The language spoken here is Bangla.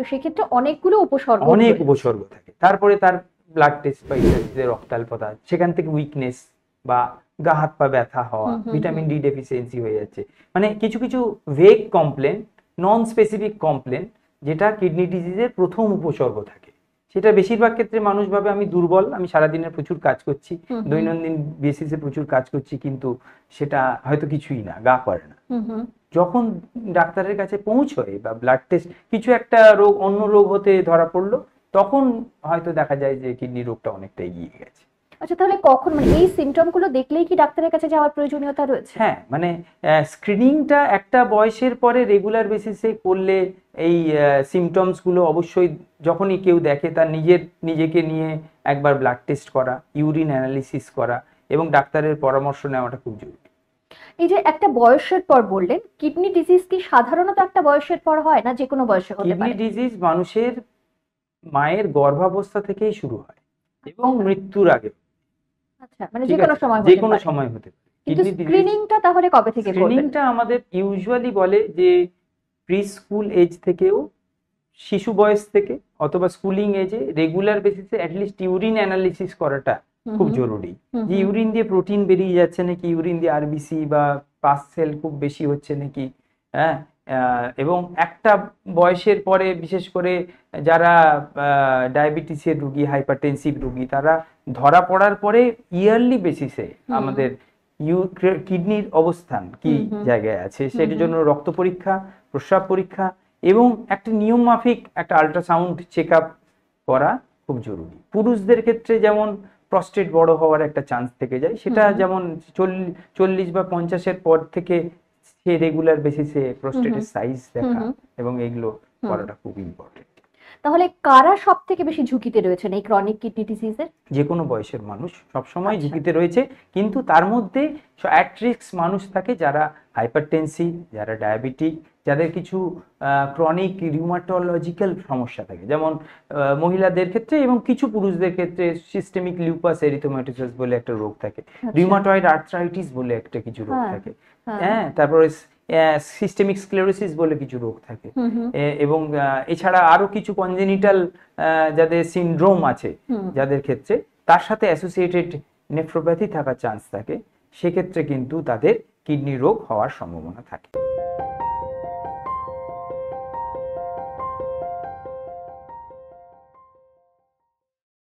তো সেক্ষেত্রে অনেকগুলো উপসর্গ অনেক উপসর্গ থাকে তারপরে তার ব্লাড টেস্ট বা ইত্যাদিতে রক্তাল্পতা সেখান থেকে উইকনেস বা গা হাত পা ব্যথা হওয়া ভিটামিন ডি ডেফিসিয়েন্সি হয়ে যাচ্ছে মানে কিছু কিছু vague complain non specific complain যেটা কিডনি ডিজিজের প্রথম উপসর্গ থাকে সেটা বেশিরভাগ ক্ষেত্রে মানুষ ভাবে আমি দুর্বল আমি সারাদিনে প্রচুর কাজ করছি দৈনন্দিন বেসিসে প্রচুর কাজ করছি কিন্তু সেটা হয়তো কিছুই না গা করে না যখন ডাক্তারের কাছে পৌঁছয় বা ব্লাড টেস্ট কিছু একটা রোগ অন্য রোগ হতে ধরা পড়লো তখন হয়তো দেখা যায় যে কিডনি রোগটা অনেকটা এগিয়ে গেছে আচ্ছা তাহলে কখন মানে এই সিমটমগুলো দেখলেই কি ডাক্তারের কাছে যাওয়ার প্রয়োজনীয়তা রয়েছে হ্যাঁ মানে স্ক্রিনিংটা একটা বয়সের পরে রেগুলার বেসিসে করলে এই সিমটমসগুলো অবশ্যই যখনই কেউ দেখে তার নিজের নিজেকে নিয়ে একবার ব্লাড টেস্ট করা ইউরিন অ্যানালিসিস করা এবং ডাক্তারের পরামর্শ নেওয়াটা খুব জরুরি এই যে একটা বয়সের পর বললেন কিডনি ডিজিজ কি সাধারণত একটা বয়সের পর হয় না যে কোনো বয়সে হতে পারে কিডনি ডিজিজ মানুষের মায়ের গর্ভাবস্থা থেকেই শুরু হয় এবং মৃত্যুর আগে আচ্ছা মানে যে কোনো সময় যে কোনো সময় হতে পারে কিন্তু স্ক্রিনিংটা তাহলে কবে থেকে স্ক্রিনিংটা আমাদের ইউজুয়ালি বলে যে প্রি স্কুল এজ থেকেও শিশু বয়স থেকে অথবা স্কুলিং এজে রেগুলার বেসিসে অ্যাটলিস্ট ইউরিন অ্যানালিসিস করাটা খুব জরুরি যে ইউরিন দিয়ে প্রোটিন বেরিয়ে যাচ্ছে নাকি ইউরিন দিয়ে আরবিসি বা পাস সেল খুব বেশি হচ্ছে নাকি হ্যাঁ এবং একটা বয়সের পরে বিশেষ করে যারা ডায়াবেটিসের রুগী হাইপারটেনসিভ রুগী তারা ধরা পড়ার পরে ইয়ারলি বেসিসে আমাদের ইউ কিডনির অবস্থান কি জায়গায় আছে সেটার জন্য রক্ত পরীক্ষা প্রস্রাব পরীক্ষা এবং একটা নিয়ম মাফিক একটা আল্ট্রাসাউন্ড চেক করা খুব জরুরি পুরুষদের ক্ষেত্রে যেমন প্রস্টেট বড় হওয়ার একটা চান্স থেকে যায় সেটা যেমন চল্লিশ বা পঞ্চাশের পর থেকে সে রেগুলার বেসিসে প্রস্টেটের সাইজ দেখা এবং এগুলো করাটা খুব ইম্পর্টেন্ট তাহলে কারা সব থেকে বেশি ঝুঁকিতে রয়েছেন এই ক্রনিক কিডনি ডিজিজের যে কোনো বয়সের মানুষ সব সময় আচ্ছা। ঝুঁকিতে রয়েছে কিন্তু তার মধ্যে অ্যাট্রিক্স মানুষ থাকে যারা হাইপারটেনসি যারা ডায়াবেটিক যাদের কিছু ক্রনিক রিউমাটোলজিক্যাল সমস্যা থাকে যেমন মহিলাদের ক্ষেত্রে এবং কিছু পুরুষদের ক্ষেত্রে সিস্টেমিক লিউপাস এরিথোমাটোসাস বলে একটা রোগ থাকে রিউমাটয়েড আচ্ছা। আর্থ্রাইটিস বলে একটা কিছু রোগ হ্যাঁ, থাকে হ্যাঁ, হ্যাঁ তারপরে সিস্টেমিক স্ক্লেরোসিস বলে কিছু রোগ থাকে এবং এছাড়া আরো কিছু কনজেনিটাল যাদের সিনড্রোম আছে যাদের ক্ষেত্রে তার সাথে অ্যাসোসিয়েটেড নেফ্রোপ্যাথি থাকার চান্স থাকে সেক্ষেত্রে কিন্তু তাদের কিডনি রোগ হওয়ার সম্ভাবনা থাকে